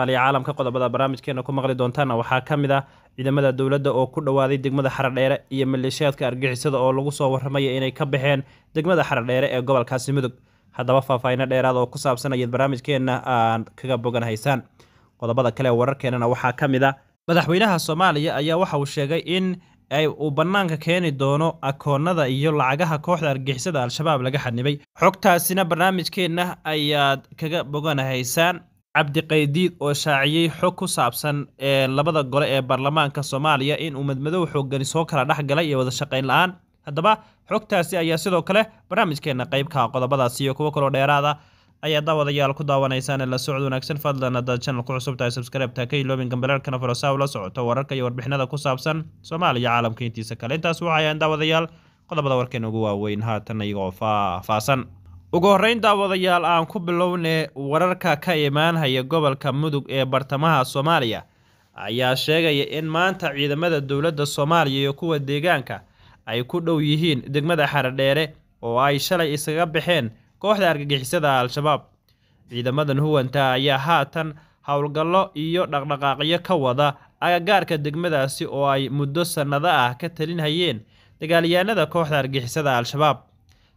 soomaaliya caalamka qodobada barnaamijkeena ku maqli doontaana waxaa ka mid ah ciidamada dowladda oo ku dhowaaday degmada xaradheere iyo maleeshiyaadka argixisada oo lagu soo warramaya inay ka baxeen degmada xaradheere ee gobolkaasi mudug haddaba faahfaahino dheeraad oo ku saabsan ayaed barnaamijkeenna aan kaga bogan haysaan qodobada kale wararkeenana waxaa ka mid ah madaxweynaha soomaaliya ayaa waxa uu sheegay in uu bannaanka keeni doono akoonnada iyo lacagaha kooxda argixisada al-shabaab laga xanibay xogtaasina barnaamijkeenna ayaad kaga boganahaysaan Cabdiqaydiid oo shaaciyay xog ku saabsan eh, labada gole ee baarlamaanka Soomaaliya in uu madmadow xooggani soo kala dhexgalay galay iyo wada shaqayn la'aan haddaba xogtaasi ayaa sidoo kale barnaamijkeenna qaybkaa ah qodobadaasi iyo kuwo kaloo dheeraada ayaa daawadayaal ku daawanaysaan la socod wanaagsan fadlan haddaad channel ku cusub tahay subscribe-ta ka iloobin gambareerkana ula socoto wararka iyo warbixinada ku saabsan Soomaaliya caalamka intiisa kale intaas waxayaan daawadayaal qodobada warkeen ugu waaweyn haatan iyagoo faahfaahsan ugu horrayn daawadayaal aan ku bilownay wararka ka imaanhaya gobolka mudug ee bartamaha soomaaliya ayaa sheegaya in maanta ciidamada dowladda soomaaliya iyo kuwa deegaanka ay ku dhow yihiin degmada xaradheere oo ay shalay iskaga baxeen kooxda argagixisada al-shabaab ciidamada huwanta ayaa haatan howlgallo iyo dhaqdhaqaaqyo ka wada agagaarka degmadaasi oo ay muddo sannado ah ka talinhayeen dagaalyahanada kooxda argagixisada al-shabaab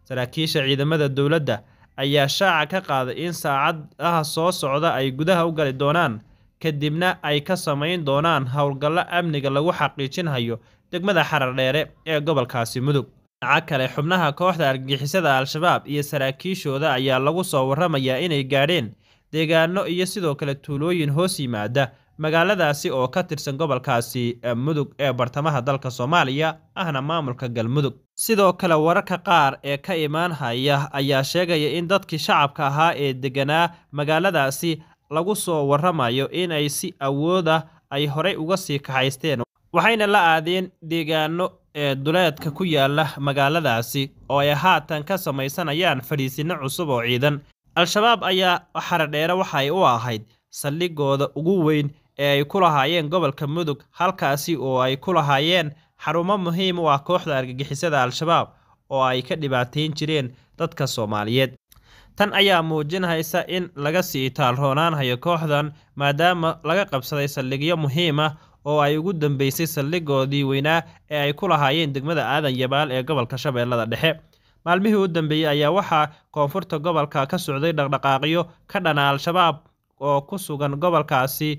saraakiisha ciidamada dowladda ayaa shaaca ka qaaday in saacadaha soo socda ay gudaha u gali doonaan kadibna ay ka samayn doonaan howlgallo amniga lagu xaqiijinhayo degmada xarardheere ee gobolkaasi mudug dhinaca kale xubnaha kooxda argixisada al-shabaab iyo saraakiishooda ayaa lagu soo warramayaa inay gaadheen deegaano iyo sidoo kale tuulooyin hoos yimaada magaaladaasi oo ka tirsan gobolkaasi mudug ee bartamaha dalka soomaaliya ahna maamulka galmudug sidoo kale wararka qaar ee ka imaanhaya ayaa sheegaya in dadkii shacabka ahaa ee degganaa magaaladaasi lagu soo warramayo inay si awooda ah ay horay uga sii kaxaysteen waxayna la aadeen deegaano ee duleedka ku yaalla magaaladaasi oo ay haatan ka samaysanayaan fadhiisinno cusub oo ciidan al-shabaab ayaa xaradheere waxay u ahayd saldhigooda ugu weyn ee ay ku lahaayeen gobolka mudug halkaasi oo ay ku lahaayeen xarumo muhiim u ah kooxda argagixisada al-shabaab oo ay ka dhibaatayn jireen dadka soomaaliyeed tan ayaa muujinaysa in laga sii taalroonaanhayo kooxdan maadaama laga qabsaday saldhigyo muhiim ah oo ay ugu dambeysay saldhigoodii weynaa ee ay ku lahaayeen degmada aadan yabaal ee gobolka shabeellada dhexe maalmihii u dambeeyey ayaa waxaa koonfurta gobolka ka socday dhaqdhaqaaqyo ka dhana al-shabaab oo ku sugan gobolkaasi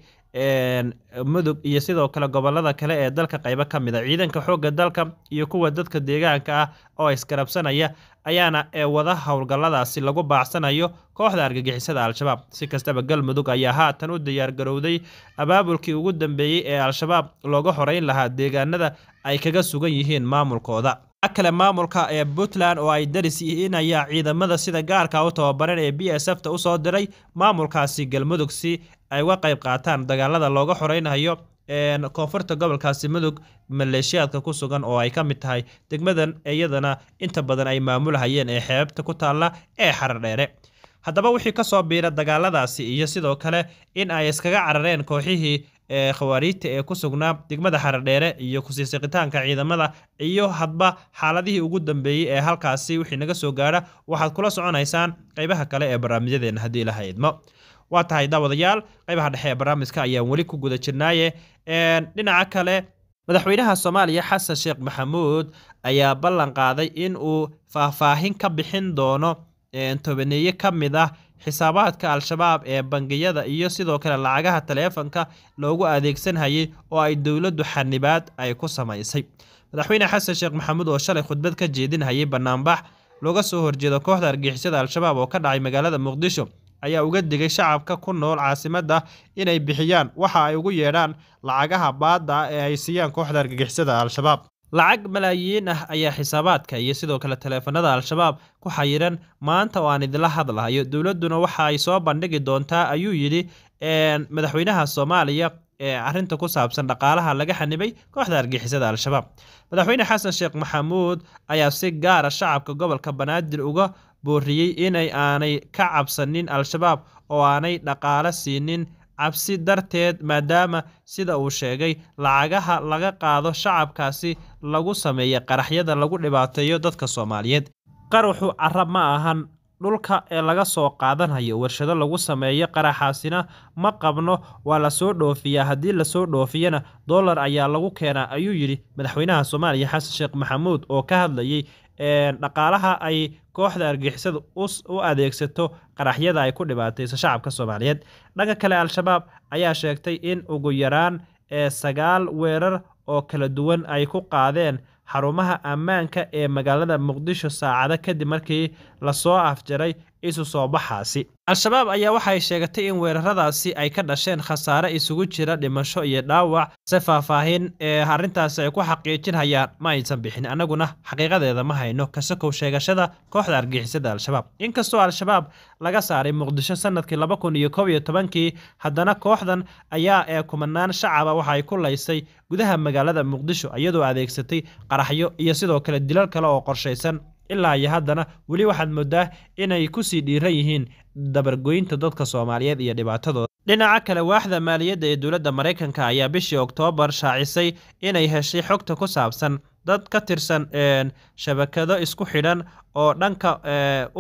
mudug iyo sidoo kale gobolada kale ee dalka qaybo ka mid a ah ciidanka xoogga dalka iyo kuwa dadka deegaanka ah oo isgarabsanaya ayaana ee wada howlgalladaasi lagu baacsanayo kooxda argagixisada al-shabaab si kastaba galmudug ayaa haatan u diyaargarowday abaabulkii ugu dambeeyey ee al-shabaab looga horeyn lahaa deegaanada ay kaga sugan yihiin maamulkooda kale maamulka ee puntland oo ay daris yihiin ayaa ciidamada sida gaarka u tababaran ee b s f ta usoo diray maamulkaasi galmudug ay uga qayb qaataan dagaalada looga xoreynayo koonfurta gobolkaasi mudug maleeshiyaadka ku sugan oo ay ka mid tahay degmadan iyadana inta badan ay maamulhayeen ee xeebta ku taalla ee xaradheere haddaba wixii kasoo biira dagaaladaasi iyo sidoo kale in ay iskaga carareen kooxihii ee khawaariijta ee ku sugnaa degmada xaradheere iyo kusii ciidamada iyo hadba xaaladihii ugu dambeeyey ee halkaasi wixii naga soo gaadha waxaad kula soconaysaan qeybaha kale ee barnaamijyadeenna haddii ilaha idmo waa tahay daawadayaal qaybaha dhexe ee barnaamijka ayaan weli ku guda jirnaaye dhinaca kale madaxweynaha soomaaliya xasan sheekh maxamuud ayaa ballan qaaday in uu faahfaahin ka bixin doono tobaneeye ka mid ah xisaabaadka al-shabaab ee bangiyada iyo sidoo kale lacagaha taleefanka loogu adeegsanhayay oo ay dowladdu xanibaad ay ku samaysay madaxweyne xasan sheekh maxamuud oo shalay khudbad ka jeedinhayay banaanbax looga soo horjeedo kooxda argixisyada al-shabaab oo ka dhacay magaalada muqdisho ayaa uga digay shacabka ku nool caasimadda inay bixiyaan waxa ay ugu yeedhaan lacagaha baadda ee ay siiyaan kooxda argagixisada al-shabaab lacag malaayiin ah ayaa xisaabaadka iyo sidoo kale taleefanada al-shabaab ku xayiran maanta oo aan idinla hadlahayo dowladduna waxa ay soo bandhigi doontaa ayuu yidhi madaxweynaha soomaaliya ee arrinta ku saabsan dhaqaalaha laga xanibay kooxda argixisada al-shabaab madaxweyne xasan sheekh maxamuud ayaa si gaara ah shacabka gobolka banaadir uga booriyey inay aanay ka cabsanin al-shabaab oo aanay dhaqaale siinin cabsi darteed maadaama sida uu sheegay lacagaha laga qaado shacabkaasi lagu sameeya qaraxyada lagu dhibaateeyo dadka soomaaliyeed qaraxu carab ma ahan dhulka ee laga soo qaadanhayo warshado lagu sameeyo qaraxaasina ma qabno waa lasoo dhoofiyaa haddii lasoo dhoofiyana doolar ayaa lagu keenaa ayuu yidhi madaxweynaha soomaaliya xasan sheekh maxamuud oo ka hadlayey dhaqaalaha ay kooxda argixisada u adeegsato qaraxyada ay ku dhibaatayso shacabka soomaaliyeed dhanka kale al-shabaab ayaa sheegtay in ugu yaraan ee sagaal weerar oo kala duwan ay ku qaadeen xarumaha ammaanka ee magaalada muqdisho saacado kadib markii lasoo afjaray isu soo baxaasi al-shabaab ayaa waxay sheegatay in weeraradaasi ay ka dhasheen khasaare isugu jira dhimasho iyo dhaawac se faahfaahin ee arrintaasi ay ku xaqiijinhayaan ma aysan bixin annaguna xaqiiqadeeda ma hayno kasakow sheegashada kooxda argixisada al-shabaab inkastoo al-shabaab laga saaray muqdisho sanadkii laba kun iyo koob iyo tobankii haddana kooxdan ayaa ee kumanaan shacaba waxay ku laysay gudaha magaalada muqdisho iyadoo adeegsatay qaraxyo iyo sidoo kale dilal kale oo qorshaysan ilaa iyo haddana weli waxaad mooddaa inay ku sii dhiiran yihiin dabargoynta dadka soomaaliyeed iyo dhibaatadooda dhinaca kale waaxda maaliyadda ee dowladda maraykanka ayaa bishii oktoobar shaacisay inay heshay xogta ku saabsan dad ka tirsan shabakado isku xidhan oo dhanka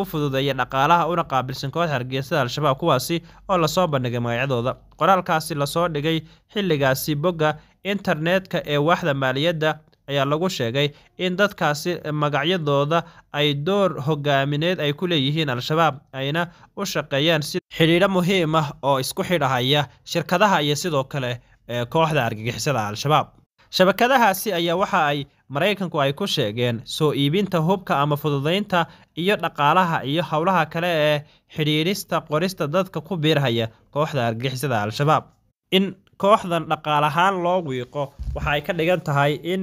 u fududeeya dhaqaalaha una qaabilsan kood hargeysada al-shabaab kuwaasi oo lasoo bandhigay magacyadooda qoraalkaasi lasoo dhigay xilligaasi bogga internetka ee waaxda maaliyadda ayaa lagu sheegay in dadkaasi magacyadooda ay door hogaamineed ay ku leeyihiin al-shabaab ayna u shaqeeyaan si xidhiidho muhiim ah oo isku xidhahaya shirkadaha iyo sidoo kale kooxda argagixisada al-shabaab shabakadahaasi ayaa waxa ay maraykanku ay ku sheegeen soo iibinta hubka ama fududaynta iyo dhaqaalaha iyo howlaha kale ee xidhiidhista qorista dadka ku biirhaya kooxda argagixisada al-shabaab in kooxdan dhaqaal ahaan loo wiiqo waxa ay ka dhigan tahay in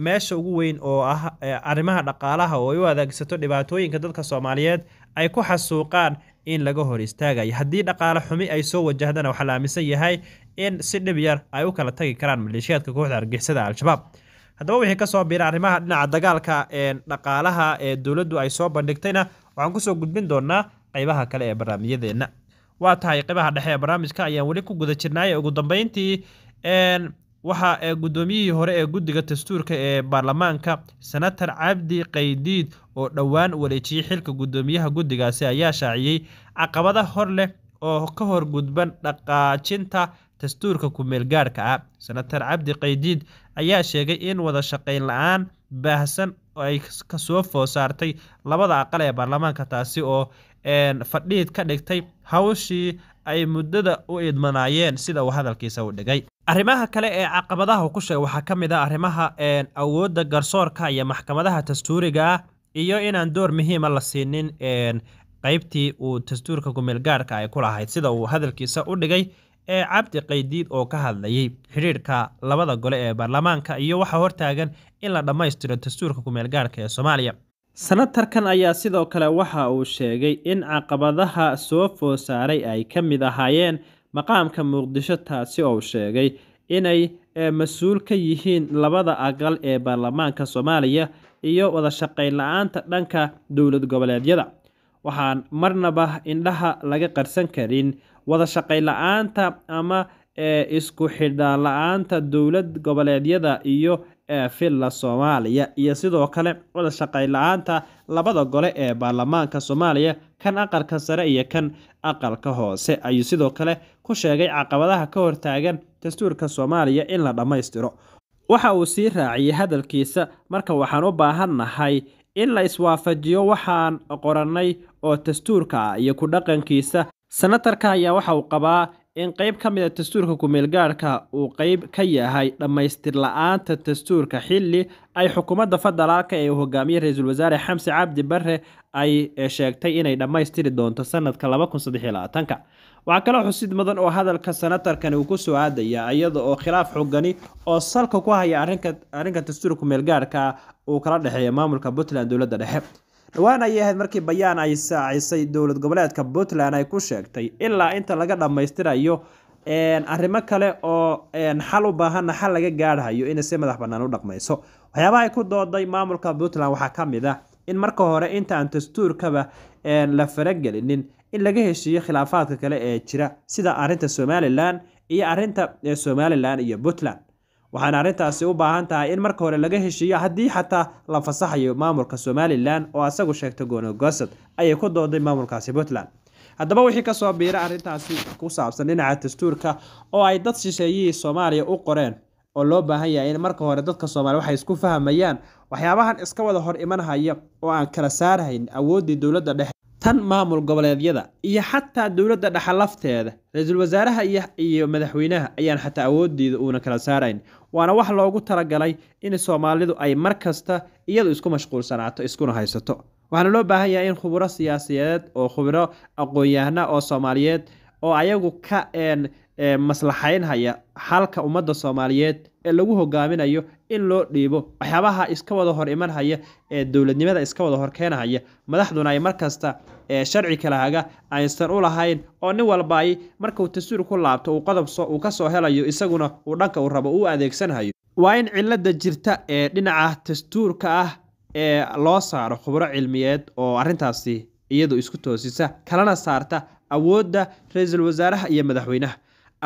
meesha ugu weyn oo ah arrimaha dhaqaalaha oo ay u adeegsato dhibaatooyinka dadka soomaaliyeed ay ku xasuuqaan in laga hor istaagayo haddii dhaqaale xumi ay soo wajahdana waxaa la aaminsan yahay in si dhib yar ay u kala tagi karaan maleeshiyaadka kooxda argixisada al-shabaab haddaba wixii kasoo biira arrimaha dhinaca dagaalka dhaqaalaha ee dowladdu ay soo bandhigtayna waxaan kusoo gudbin doonaa qaybaha kale ee barnaamijyadeenna waa tahay qaybaha dhexe ee barnaamijka ayaan weli ku guda jirnaay ugu dambeyntii waxa ee guddoomiyihii hore ee guddiga dastuurka ee baarlamaanka senatar cabdi kaydiid oo dhowaan wareejiyey xilka guddoomiyaha guddigaasi ayaa shaaciyey caqabada hor leh oo ka hor gudban dhaqaajinta dastuurka ku-meel gaadhka ah senatar cabdi kaydiid ayaa sheegay in wada shaqayn la-aan baahsan ay kasoo foosaartay labada aqal ee baarlamaanka taasi oo fadhiid ka dhigtay hawshii ay muddada u idmanaayeen sida uu hadalkiisa u dhigay arrimaha kale ee caqabadaha kusha waxaa ka mid a ah arrimaha awoodda garsoorka iyo maxkamadaha dastuuriga iyo inaan door muhiima ah la siinin qaybtii uu dastuurka kumeelgaarhka ay ku lahayd sida uu hadalkiisa u dhigay ee cabdi qaydiid oo ka hadlayay xidhiirka labada gole ee baarlamaanka iyo waxaa hortaagan in la dhammaystiro dastuurka kumeelgaarhka ee soomaaliya sanatarkan ayaa sidoo kale waxa uu sheegay in caqabadaha soo foosaaray ay ka mid ahaayeen maqaamka Muqdisho taasi oo sheegay inay e, mas-uul ka yihiin labada aqal ee baarlamaanka Soomaaliya iyo wada shaqayn la'aanta dhanka dowlad goboleedyada. Waxaan marnaba indhaha laga qarsan karin wada shaqayn la'aanta ama e, isku xidhaan la'aanta dowlad goboleedyada iyo ee filla soomaaliya iyo sidoo kale wada shaqayn la-aanta labada gole ee baarlamaanka soomaaliya kan aqalka sare iyo kan aqalka hoose ayuu sidoo kale ku sheegay caqabadaha ka hortaagan dastuurka soomaaliya in la dhammaystiro waxa uu sii raaciyey hadalkiisa marka waxaan u baahannahay in la iswaafajiyo waxaan qorannay oo dastuurka ah iyo ku dhaqankiisa senatarka ayaa waxa uu qabaa in qayb ka mid a ah dastuurka ku-meelgaadhka uu qayb ka yahay dhammaystir la-aanta dastuurka xilli ay xukuumadda federaalka ee hogaamiye ra-iisul wasaare xamse cabdi bare ay eh, sheegtay inay dhammaystiri doonto sanadka ka waxaa kale xusid mudan oo hadalka sanatarkani uu kusoo aadaya iyada oo khilaaf xogani oo salka ku haya arrinka dastuurka ku-meelgaadhka uu kala dhexeeya maamulka puntland dowladda dhexe dhowaan ayay ahayd markii bayaan ay saacisay dowlad goboleedka puntland ay ku sheegtay ilaa inta laga dhammaystirayo arrimo kale oo xal u baahanna xal laga gaarhayo inay madax bannaan u dhaqmayso waxyaabaha ay ku dooday maamulka puntland waxaa ka mid ah in marka hore inta aan dastuurkaba la faragelinin in laga heshiiyo khilaafaadka kale ee jira sida arinta somalilan iyo arinta somalilan iyo puntland waxaana arrintaasi u baahan tahay in marka hore laga heshiiyo haddii xataa la fasaxayo maamulka somalilan oo isagu sheegta goonogosad ayay ku dooday maamulkaasi puntland haddaba wixii kasoo biira arrintaasi ku saabsan dhinaca dastuurka oo ay dad shisheeyihii soomaaliya u qoreen oo loo baahan yahay in marka hore dadka soomaliya waxay isku fahmayaan waxyaabahan iska wada hor imanhaya oo aan kala saarhayn awooddii dowladda dhexe tan maamul goboleedyada iyo xataa dowladda dhexe lafteeda ra-iisul wasaaraha iyo madaxweynaha ayaan xataa awoodiida uuna kala saarayn waana wax loogu talagalay in soomaalidu ay mar kasta iyadu isku mashquulsanaato iskuna haysato waxaana loo baahan yahay in khubro siyaasiyeed oo khuburo aqoon-yahana oo soomaaliyeed oo ayagu ka maslaxaynhaya xalka ummadda soomaaliyeed ee lagu hogaaminayo in loo dhiibo waxyaabaha iska wada hor imanhaya ee dowladnimada iska wada hor keenahaya madaxduna ay markasta kasta ee sharci kalahaga aysan u lahayn oo nin walba ay markuu tasuur ku laabto uu qodob uu ka soo helayo isaguna uu dhanka u rabo uu adeegsanhayo waa in cilada jirta ee dhinaca dastuurka ah ee loo saaro khubro cilmiyeed oo arrintaasi iyadu isku toosisa kalana saarta awoodda ra-iisul wasaaraha iyo madaxweynaha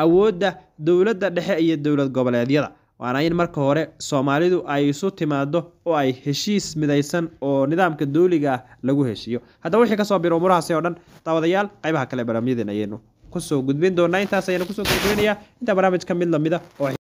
awoodda dowladda dhexe iyo dowlad goboleedyada waana in marka hore soomaalidu ay isu timaado oo ay heshiis midaysan oo nidaamka dooliga ah lagu heshiiyo haddaba wixii kasoo biro umurahaasi oo dhan daawadayaal qaybaha kale barnaamijyadeen ayaynu kusoo gudbin doonaa intaas ayaanu kusoo gudbinayaa intaa barnaamijka mid lamida oo